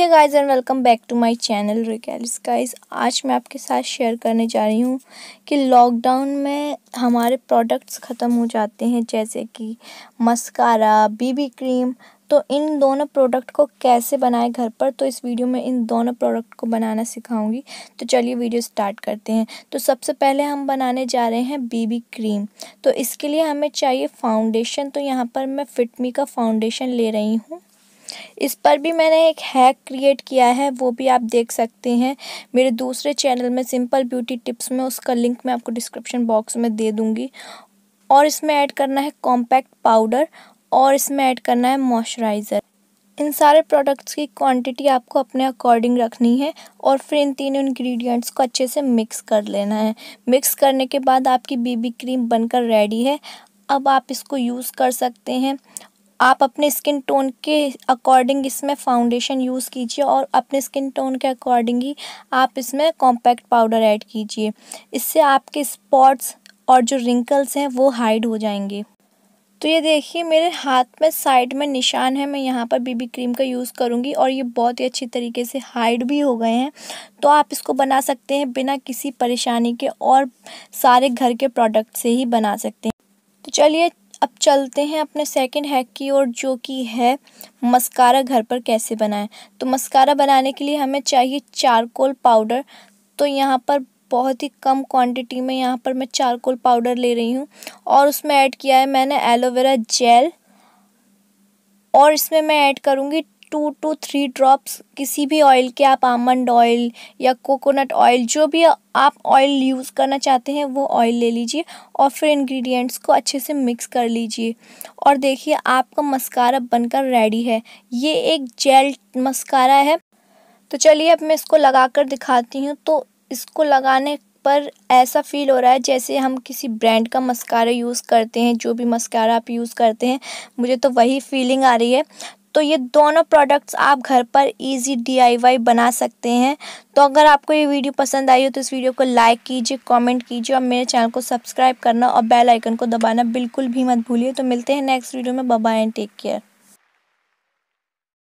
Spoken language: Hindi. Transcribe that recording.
है guys and welcome back to my channel रिकैलिस गाइस आज मैं आपके साथ शेयर करने जा रही हूँ कि लॉकडाउन में हमारे प्रोडक्ट्स ख़त्म हो जाते हैं जैसे कि मस्कारा बीबी क्रीम तो इन दोनों प्रोडक्ट को कैसे बनाएं घर पर तो इस वीडियो में इन दोनों प्रोडक्ट को बनाना सिखाऊंगी तो चलिए वीडियो स्टार्ट करते हैं तो सबसे पहले हम बनाने जा रहे हैं बीबी क्रीम तो इसके लिए हमें चाहिए फाउंडेशन तो यहाँ पर मैं फिटमी का फाउंडेशन ले रही हूँ इस पर भी मैंने एक हैक क्रिएट किया है वो भी आप देख सकते हैं मेरे दूसरे चैनल में सिंपल ब्यूटी टिप्स में उसका लिंक मैं आपको डिस्क्रिप्शन बॉक्स में दे दूँगी और इसमें ऐड करना है कॉम्पैक्ट पाउडर और इसमें ऐड करना है मॉइस्चराइज़र इन सारे प्रोडक्ट्स की क्वांटिटी आपको अपने अकॉर्डिंग रखनी है और फिर इन तीनों इंग्रेडिएंट्स को अच्छे से मिक्स कर लेना है मिक्स करने के बाद आपकी बीबी क्रीम बनकर रेडी है अब आप इसको यूज़ कर सकते हैं आप अपने स्किन टोन के अकॉर्डिंग इसमें फाउंडेशन यूज़ कीजिए और अपने स्किन टोन के अकॉर्डिंग ही आप इसमें कॉम्पैक्ट पाउडर ऐड कीजिए इससे आपके स्पॉट्स और जो रिंकल्स हैं वो हाइड हो जाएंगे तो ये देखिए मेरे हाथ में साइड में निशान है मैं यहाँ पर बीबी क्रीम का यूज़ करूँगी और ये बहुत ही अच्छी तरीके से हाइड भी हो गए हैं तो आप इसको बना सकते हैं बिना किसी परेशानी के और सारे घर के प्रोडक्ट से ही बना सकते हैं तो चलिए अब चलते हैं अपने सेकंड हैक की ओर जो कि है मस्कारा घर पर कैसे बनाएं तो मस्कारा बनाने के लिए हमें चाहिए चारकोल पाउडर तो यहाँ पर बहुत ही कम क्वांटिटी में यहाँ पर मैं चारकोल पाउडर ले रही हूँ और उसमें ऐड किया है मैंने एलोवेरा जेल और इसमें मैं ऐड करूँगी टू टू थ्री ड्रॉप्स किसी भी ऑयल के आप आमंड ऑयल या कोकोनट ऑयल जो भी आप ऑयल यूज़ करना चाहते हैं वो ऑयल ले लीजिए और फिर इंग्रेडिएंट्स को अच्छे से मिक्स कर लीजिए और देखिए आपका मस्कारा बनकर रेडी है ये एक जेल मस्कारा है तो चलिए अब मैं इसको लगा कर दिखाती हूँ तो इसको लगाने पर ऐसा फील हो रहा है जैसे हम किसी ब्रांड का मस्कारा यूज़ करते हैं जो भी मस्कारा आप यूज़ करते हैं मुझे तो वही फीलिंग आ रही है तो ये दोनों प्रोडक्ट्स आप घर पर इजी डीआईवाई बना सकते हैं तो अगर आपको ये वीडियो पसंद आई हो तो इस वीडियो को लाइक कीजिए कमेंट कीजिए और मेरे चैनल को सब्सक्राइब करना और बेल आइकन को दबाना बिल्कुल भी मत भूलिए तो मिलते हैं नेक्स्ट वीडियो में बाय एंड टेक केयर